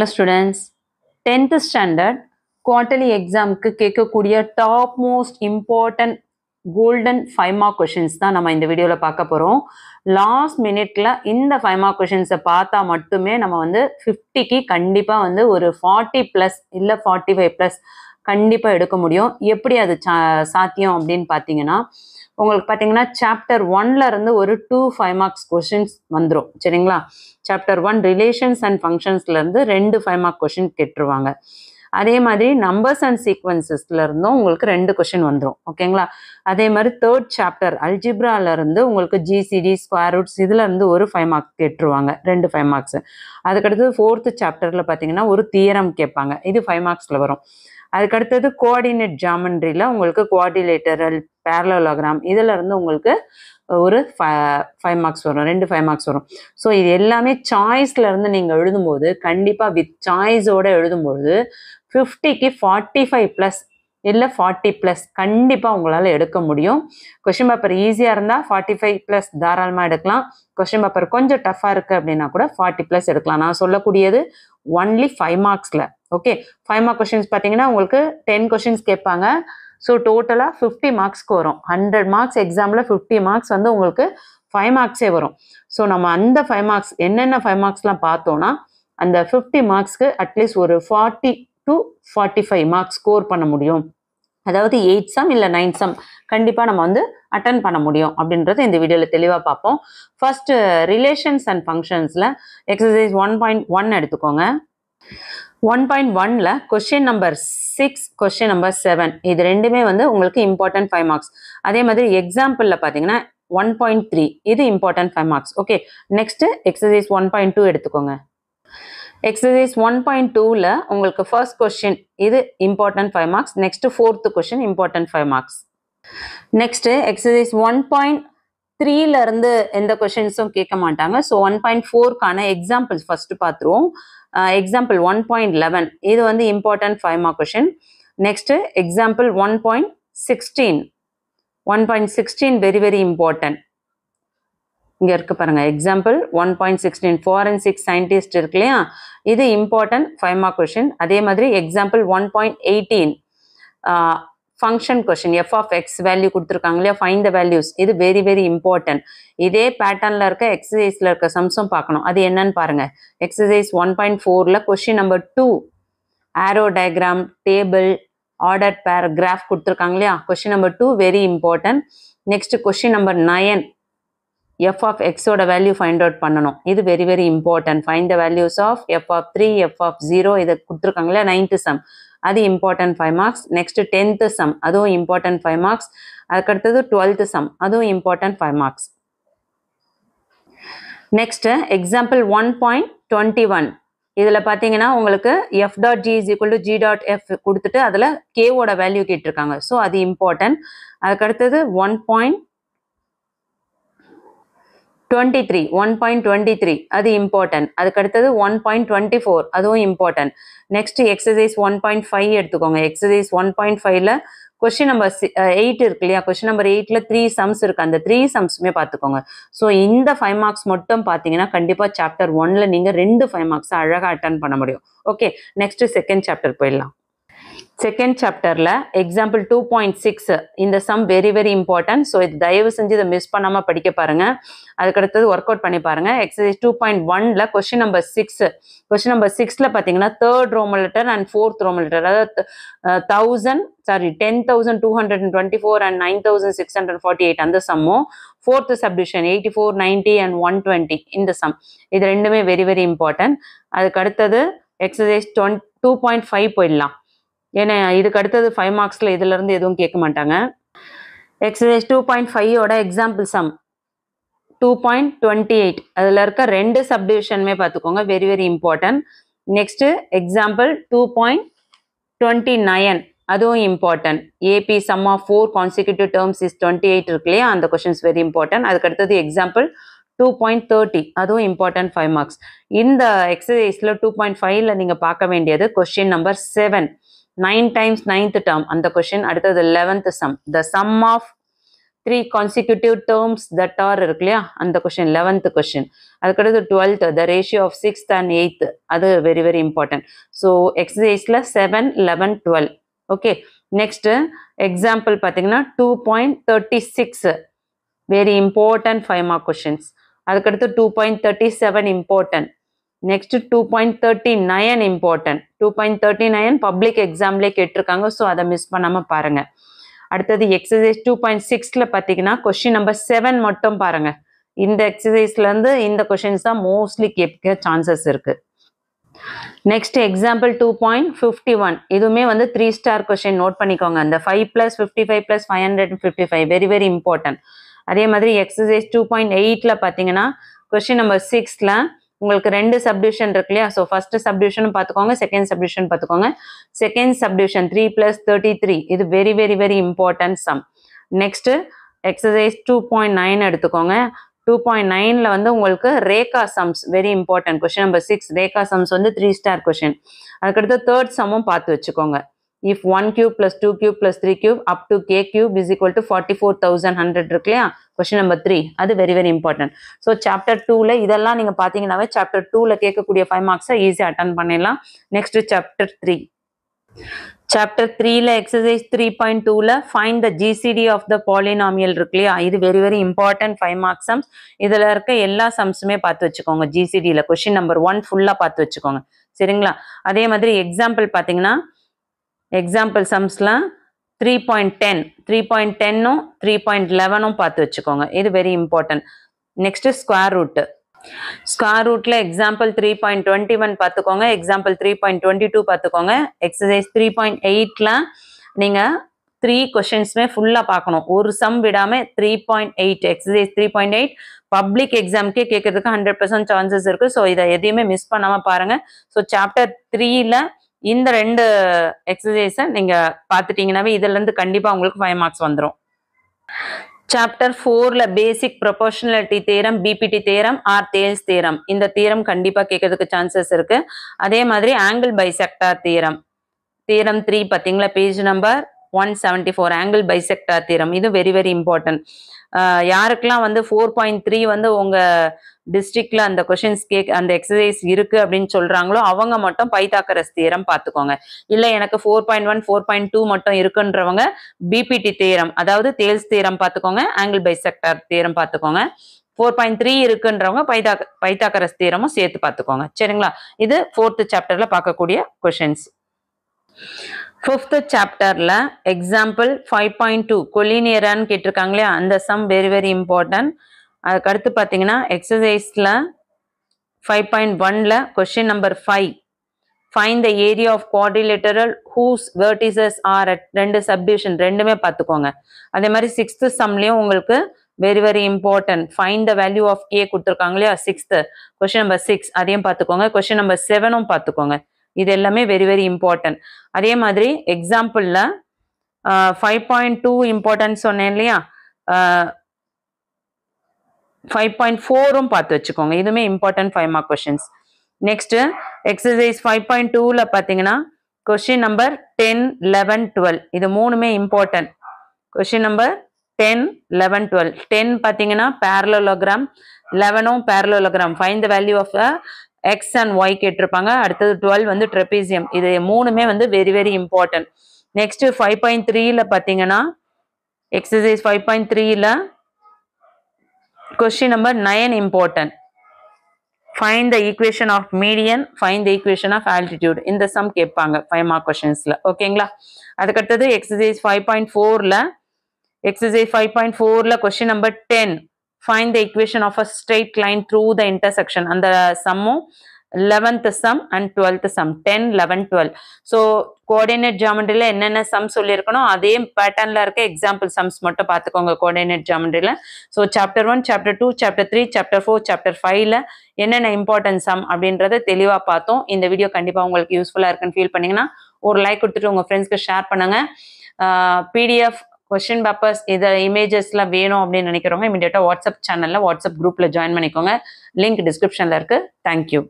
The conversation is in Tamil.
Hello students tenth standard quarterly எக்ஸாமுக்கு கேட்கக்கூடிய top most important golden five mark questions தான் நம்ம இந்த வீடியோவில் பார்க்க போகிறோம் லாஸ்ட் மினிட்ல இந்த ஃபைவ் மார்க் கொஷின்ஸை பார்த்தா மட்டுமே நம்ம வந்து ஃபிஃப்டிக்கு கண்டிப்பாக வந்து ஒரு ஃபார்ட்டி ப்ளஸ் இல்லை ஃபார்ட்டி ஃபைவ் ப்ளஸ் கண்டிப்பாக எடுக்க முடியும் எப்படி அது சா சாத்தியம் அப்படின்னு பார்த்தீங்கன்னா உங்களுக்கு பார்த்தீங்கன்னா சாப்டர் ஒன்ல இருந்து ஒரு டூ ஃபைவ் மார்க்ஸ் கொஷின்ஸ் வந்துடும் சரிங்களா சாப்டர் ஒன் ரிலேஷன்ஸ் அண்ட் ஃபங்க்ஷன்ஸ்லேருந்து ரெண்டு ஃபைவ் மார்க் கொஷின் கேட்டுருவாங்க அதே மாதிரி நம்பர்ஸ் அண்ட் சீக்வன்சஸ்ல இருந்தும் உங்களுக்கு ரெண்டு கொஷின் வந்துடும் ஓகேங்களா அதே மாதிரி தேர்ட் சாப்டர் அல்ஜிப்ரால இருந்து உங்களுக்கு ஜிசிடி ஸ்கொயர் ரூட்ஸ் இதுல இருந்து ஒரு ஃபைவ் மார்க் கேட்டுருவாங்க ரெண்டு ஃபைவ் மார்க்ஸ் அதுக்கடுத்து ஃபோர்த்து சாப்டர்ல பார்த்தீங்கன்னா ஒரு தியரம் கேட்பாங்க இது ஃபைவ் மார்க்ஸ்ல வரும் அதுக்கடுத்தது கோஆர்டினேட் ஜாமண்ட்ரியில் உங்களுக்கு கோஆர்டிலேட்டரல் பேரலோகிராம் இதில் இருந்து உங்களுக்கு ஒரு ஃபை ஃபைவ் மார்க்ஸ் வரும் ரெண்டு ஃபைவ் மார்க்ஸ் வரும் ஸோ இது எல்லாமே சாய்ஸில் இருந்து நீங்கள் எழுதும்போது கண்டிப்பாக வித் சாய்ஸோடு எழுதும்போது ஃபிஃப்டிக்கு ஃபார்ட்டி ஃபைவ் ப்ளஸ் இல்லை ஃபார்ட்டி ப்ளஸ் கண்டிப்பாக உங்களால் எடுக்க முடியும் கொஷின் பேப்பர் ஈஸியாக இருந்தால் ஃபார்ட்டி ஃபைவ் ப்ளஸ் தாராளமாக எடுக்கலாம் கொஷின் பேப்பர் கொஞ்சம் டஃப்பாக இருக்குது அப்படின்னா கூட ஃபார்ட்டி ப்ளஸ் எடுக்கலாம் நான் சொல்லக்கூடியது ஒன்லி ஃபைவ் மார்க்ஸில் ஓகே ஃபைவ் மார்க் கொஷின்ஸ் பார்த்தீங்கன்னா உங்களுக்கு டென் கொஷின்ஸ் கேட்பாங்க ஸோ டோட்டலாக ஃபிஃப்டி மார்க்ஸ்க்கு வரும் ஹண்ட்ரட் மார்க்ஸ் எக்ஸாமில் ஃபிஃப்டி மார்க்ஸ் வந்து உங்களுக்கு ஃபைவ் மார்க்ஸே வரும் ஸோ நம்ம அந்த ஃபைவ் மார்க்ஸ் என்னென்ன ஃபைவ் மார்க்ஸ்லாம் பார்த்தோன்னா அந்த ஃபிஃப்டி மார்க்ஸ்க்கு அட்லீஸ்ட் ஒரு forty to forty five marks score பண்ண முடியும் அதாவது எயிட் சம் இல்லை நைன் சம் கண்டிப்பாக நம்ம வந்து அட்டன் பண்ண முடியும் அப்படின்றத இந்த வீடியோவில் தெளிவாக பார்ப்போம் ஃபஸ்ட்டு ரிலேஷன்ஸ் அண்ட் ஃபங்க்ஷன்ஸில் எக்ஸசைஸ் ஒன் பாயிண்ட் ஒன் எடுத்துக்கோங்க ஒன் பாயிண்ட் ஒன்ல question number six question number seven இது ரெண்டுமே வந்து உங்களுக்கு இம்பார்ட்டன்ட் ஃபைவ் மார்க்ஸ் அதே மாதிரி எக்ஸாம்பிளில் பார்த்தீங்கன்னா ஒன் பாயிண்ட் த்ரீ இது important five marks okay next exercise one point two எடுத்துக்கோங்க எக்ஸசைஸ் ஒன் பாயிண்ட் டூவில் உங்களுக்கு ஃபர்ஸ்ட் கொஸ்டின் இது important five marks next fourth question important five marks next exercise one point த்ரீலேருந்து எந்த கொஷின்ஸும் கேட்க மாட்டாங்க ஸோ ஒன் பாயிண்ட் ஃபோர்க்கான எக்ஸாம்பிள்ஸ் ஃபஸ்ட்டு பார்த்துருவோம் எக்ஸாம்பிள் ஒன் பாயிண்ட் லெவன் இது வந்து important five mark question next example one point sixteen one point sixteen very very important இங்கே இருக்க பாருங்க example one point sixteen six scientist இருக்கு இல்லையா இது இம்பார்ட்டன்ட் ஃபைவ் மார்க் கொஷின் அதே மாதிரி example one point eighteen function question F of X value கொடுத்துருக்காங்க இல்லையா ஃபைன் த வேல்யூஸ் இது வெரி வெரி இம்பார்ட்டன்ட் இதே பேட்டர்னில் இருக்க எக்ஸசைஸில் இருக்க சம்ஸும் பார்க்கணும் அது என்னன்னு பாருங்கள் எக்ஸசைஸ் ஒன் பாயிண்ட் ஃபோரில் question number two arrow diagram table order pair graph கொடுத்துருக்காங்க இல்லையா question number two very important next question number nine f of எக்ஸோட வேல்யூ ஃபைண்ட் அவுட் பண்ணணும் இது very very important find the values of f of three f of zero இதை கொடுத்துருக்காங்களே நைன்த்து சம் அது important five marks next tenth sum அதுவும் இம்பார்ட்டன்ட் ஃபைவ் மார்க்ஸ் அதுக்கடுத்தது டுவெல்த்து சம் அதுவும் important five marks next example one point twenty one இதில் பார்த்தீங்கன்னா உங்களுக்கு f dot g is equal to g dot f கொடுத்துட்டு அதில் கேவோட வேல்யூ கேட்டிருக்காங்க ஸோ அது இம்பார்ட்டன்ட் அதுக்கடுத்தது one point twenty three one point twenty three அது இம்பார்ட்டன்ட் அதுக்கடுத்தது ஒன் பாயிண்ட் டுவெண்ட்டி ஃபோர் அதுவும் important next exercise one point five எடுத்துக்கோங்க எக்ஸசைஸ் ஒன் பாயிண்ட் ஃபைவ்ல கொஸ்டின் நம்பர் எயிட் இருக்கு இல்லையா கொஸ்டின் நம்பர் எயிட்டில் த்ரீ சம்ஸ் இருக்கு அந்த த்ரீ சம்ஸுமே பார்த்துக்கோங்க ஸோ இந்த ஃபைவ் மார்க்ஸ் மட்டும் பார்த்தீங்கன்னா கண்டிப்பாக சாப்டர் ஒன்ல நீங்கள் ரெண்டு ஃபைவ் மார்க்ஸ் அழகாக அட்டன் பண்ண முடியும் ஓகே நெக்ஸ்ட் செகண்ட் சாப்டர் போயிடலாம் செகண்ட் சாப்டரில் எக்ஸாம்பிள் டூ பாயிண்ட் சிக்ஸ் இந்த sum very very important so இது தயவு செஞ்சு இதை மிஸ் பண்ணாமல் படிக்க பாருங்கள் அதுக்கடுத்தது ஒர்க் அவுட் பண்ணி பாருங்கள் எக்ஸசைஸ் டூ பாயிண்ட் ஒன்ல question number six question number சிக்ஸில் பார்த்தீங்கன்னா third roman letter and fourth roman letter அதாவது thousand sorry ten thousand two hundred and twenty four and nine thousand six hundred forty eight அந்த சம்மும் fourth subdivision eighty four ninety and one twenty இந்த சம் இது ரெண்டுமே வெரி வெரி இம்பார்ட்டன்ட் அதுக்கு அடுத்தது எக்ஸசைஸ் டுவெண்ட் டூ பாயிண்ட் ஃபைவ் போயிடலாம் ஏன்னா இதுக்கு அடுத்தது ஃபைவ் மார்க்ஸில் இதுலேருந்து எதுவும் கேட்க மாட்டாங்க எக்ஸசைஸ் டூ பாயிண்ட் ஃபைவோட example sum two point twenty eight அதில் இருக்க ரெண்டு சப்டிவிஷனுமே பார்த்துக்கோங்க very very important next example two point twenty nine அதுவும் important AP sum of four consecutive terms is twenty eight இருக்கு இல்லையா அந்த கொஷின்ஸ் வெரி இம்பார்ட்டன்ட் அதுக்கு அடுத்தது எக்ஸாம்பிள் டூ பாயிண்ட் தேர்ட்டி அதுவும் இம்பார்ட்டன்ட் ஃபைவ் மார்க்ஸ் இந்த எக்ஸசைஸில் டூ பாயிண்ட் ஃபைவ்ல நீங்கள் பார்க்க வேண்டியது question number seven nine times ninth term அந்த கொஷின் அடுத்தது eleventh sum the sum of three consecutive terms the டார் இருக்கு இல்லையா அந்த கொஷின் லெவன்த் கொஷின் அதுக்கடுத்து twelfth the ratio of sixth and eighth அது வெரி வெரி இம்பார்ட்டன்ட் ஸோ எக்ஸசைஸில் seven eleven twelve okay next example பார்த்தீங்கன்னா two point thirty six very important five mark questions அதுக்கடுத்து two point thirty seven important next two point thirty nine important two point thirty nine public எக்ஸாம்லேயே கேட்டிருக்காங்க ஸோ அதை மிஸ் பண்ணாமல் பாருங்கள் அடுத்தது எக்ஸசைஸ் டூ பாயிண்ட் சிக்ஸில் பார்த்தீங்கன்னா கொஷின் நம்பர் செவன் மட்டும் பாருங்கள் இந்த எக்ஸசைஸ்லேருந்து இந்த கொஷின்ஸ் தான் மோஸ்ட்லி கேட்க சான்சஸ் இருக்குது next example two point fifty one இதுவுமே வந்து த்ரீ ஸ்டார் கொஷின் நோட் பண்ணிக்கோங்க அந்த five plus fifty five plus five hundred fifty five very very important அதே மாதிரி எக்ஸசைஸ் டூ பாயிண்ட் எயிட்டில் பார்த்தீங்கன்னா கொஷின் நம்பர் சிக்ஸில் உங்களுக்கு ரெண்டு சப்டிவிஷன் இருக்கு இல்லையா ஸோ ஃபர்ஸ்ட் சப்டிவிஷன் பார்த்துக்கோங்க செகண்ட் சப்டிவிஷன் பார்த்துக்கோங்க second subdivision three plus thirty three இது very very very important sum next exercise two point nine எடுத்துக்கோங்க டூ பாயிண்ட் நைனில் வந்து உங்களுக்கு ரேகா sums very important question number six ரேகா சம்ஸ் வந்து த்ரீ ஸ்டார் கொஷின் அதுக்கடுத்து தேர்ட் சம்மும் பார்த்து வச்சுக்கோங்க if one cube plus two cube plus three cube up to k cube is equal to forty four thousand hundred இருக்கு இல்லையா கொஸ்டின் நம்பர் த்ரீ அது very very important so chapter டூவில் இதெல்லாம் நீங்கள் பார்த்தீங்கன்னாவே சாப்டர் டூவில் கேட்கக்கூடிய ஃபைவ் மார்க்ஸை ஈஸியாக அட்டன் பண்ணிடலாம் நெக்ஸ்ட் சாப்டர் த்ரீ சாப்டர் த்ரீல எக்ஸசைஸ் த்ரீ பாயிண்ட் டூவில் find the GCD of the polynomial இருக்கு இல்லையா இது very very important five mark sums இதில் இருக்க எல்லா சம்ஸுமே பார்த்து வச்சுக்கோங்க ஜிசிடியில் கொஷின் நம்பர் ஒன் ஃபுல்லாக பார்த்து வச்சுக்கோங்க சரிங்களா அதே மாதிரி எக்ஸாம்பிள் பார்த்தீங்கன்னா எக்ஸாம்பிள் சம்ஸ்லாம் three point ten three point டென்னும் த்ரீ பாயிண்ட் லெவனும் பார்த்து வச்சுக்கோங்க இது very important next square root square ரூட்டில் example three point twenty one பார்த்துக்கோங்க example three point twenty two பார்த்துக்கோங்க எக்ஸசைஸ் த்ரீ பாயிண்ட் எயிட்லாம் நீங்கள் த்ரீ கொஷின்ஸுமே ஃபுல்லாக பார்க்கணும் ஒரு சம் விடாமல் three point eight exercise three point eight public எக்ஸாம்க்கே கேட்கறதுக்கு ஹண்ட்ரட் பர்சன்ட் சான்சஸ் இருக்குது ஸோ இதை எதையுமே மிஸ் பண்ணாமல் பாருங்கள் ஸோ சாப்டர் த்ரீயில் இந்த ரெண்டு எக்ஸசைஸை நீங்கள் பார்த்துட்டீங்கன்னாவே இருந்து கண்டிப்பாக உங்களுக்கு ஃபைவ் மார்க்ஸ் வந்துடும் சாப்டர் ஃபோரில் basic proportionality theorem BPT theorem or Thales theorem இந்த தீரம் கண்டிப்பாக கேட்கறதுக்கு சான்சஸ் இருக்குது அதே மாதிரி ஆங்கிள் பைசெக்டார் தீரம் தீரம் த்ரீ பார்த்தீங்களா page number one seventy four angle bisector theorem இது வெரி வெரி இம்பார்ட்டன்ட் யாருக்கெல்லாம் வந்து ஃபோர் பாயிண்ட் த்ரீ வந்து உங்கள் டிஸ்ட்ரிக்ட்ல அந்த கொஷின்ஸ் கேக் அந்த எக்ஸசைஸ் இருக்கு அப்படின்னு சொல்றாங்களோ அவங்க மட்டும் பைத்தாக்கரஸ் தீரம் பார்த்துக்கோங்க இல்லை எனக்கு four point one four point two மட்டும் இருக்குன்றவங்க பிபிடி தீரம் அதாவது தேல்ஸ் தீரம் பார்த்துக்கோங்க ஆங்கிள் பை செக்டர் தீரம் பார்த்துக்கோங்க ஃபோர் பாயிண்ட் த்ரீ இருக்குன்றவங்க பைதா பைத்தாக்கரஸ் தீரமும் சேர்த்து பார்த்துக்கோங்க சரிங்களா இது ஃபோர்த்து சாப்டர்ல பார்க்கக்கூடிய கொஷின்ஸ் ஃபிஃப்த்து சாப்டர்ல எக்ஸாம்பிள் ஃபைவ் பாயிண்ட் டூ கொலினியரான்னு கேட்டிருக்காங்களே அந்த சம் வெரி வெரி இம்பார்ட்டன்ட் அதுக்கடுத்து பார்த்தீங்கன்னா எக்ஸசைஸில் ஃபைவ் பாயிண்ட் ஒனில் question number five find the area of quadrilateral whose vertices are at ரெண்டு சப்டிவிஷன் ரெண்டுமே பார்த்துக்கோங்க அதே மாதிரி சிக்ஸ்த்து சம்லேயும் உங்களுக்கு very very important find the value of a கொடுத்துருக்காங்க இல்லையா சிக்ஸ்த்து கொஸ்டின் நம்பர் சிக்ஸ் அதையும் பார்த்துக்கோங்க கொஷின் நம்பர் செவனும் பார்த்துக்கோங்க இது எல்லாமே வெரி வெரி இம்பார்ட்டன்ட் அதே மாதிரி எக்ஸாம்பிளில் ஃபைவ் பாயிண்ட் டூ இம்பார்ட்டன்ட் சொன்னேன் இல்லையா ஃபைவ் பாயிண்ட் ஃபோரும் பார்த்து வச்சுக்கோங்க இதுவுமே important five mark questions next exercise five point டூவில் பார்த்தீங்கன்னா question number ten eleven twelve இது மூணுமே important question number ten eleven twelve ten பார்த்தீங்கன்னா பேரலோலோகிராம் லெவனும் parallelogram find the value of x and y கேட்டிருப்பாங்க அடுத்தது டுவெல் வந்து ட்ரெபீசியம் இது மூணுமே வந்து very very important next five point த்ரீல பார்த்தீங்கன்னா எக்ஸசைஸ் ஃபைவ் பாயிண்ட் த்ரீல Question number 9 important. Find the equation of median, find the equation of altitude. இந்த sum கேட்பாங்க 5 mark questionsல. ஓகேங்களா அதுக்கடுத்தது exercise 5.4ல exercise 5.4ல question number 10 find the equation of a straight line through the intersection அந்த சம்மும் eleventh sum and twelfth sum ten eleven twelve so coordinate ஜாமெண்ட்ரியில் என்னென்ன சம் சொல்லியிருக்கணும் அதே பேட்டர்னில் இருக்க எக்ஸாம்பிள் சம்ஸ் மட்டும் பார்த்துக்கோங்க கோஆர்டினேட் ஜாமெண்ட்ரியில் so chapter one chapter two chapter three chapter four chapter ஃபைவ்ல என்னென்ன இம்பார்ட்டன்ஸ் சம் அப்படின்றத தெளிவாக பார்த்தோம் இந்த வீடியோ கண்டிப்பாக உங்களுக்கு யூஸ்ஃபுல்லாக இருக்குன்னு ஃபீல் பண்ணிங்கன்னா ஒரு லைக் கொடுத்துட்டு உங்கள் ஃப்ரெண்ட்ஸ்க்கு ஷேர் பண்ணுங்கள் பிடிஎஃப் கொஸ்டின் பேப்பர்ஸ் இதை இமேஜஸ்லாம் வேணும் அப்படின்னு நினைக்கிறவங்க இமீடியட்டாக வாட்ஸ்அப் சேனலில் வாட்ஸ்அப் குரூப்பில் ஜாயின் பண்ணிக்கோங்க லிங்க் டிஸ்கிரிப்ஷனில் இருக்குது தேங்க்யூ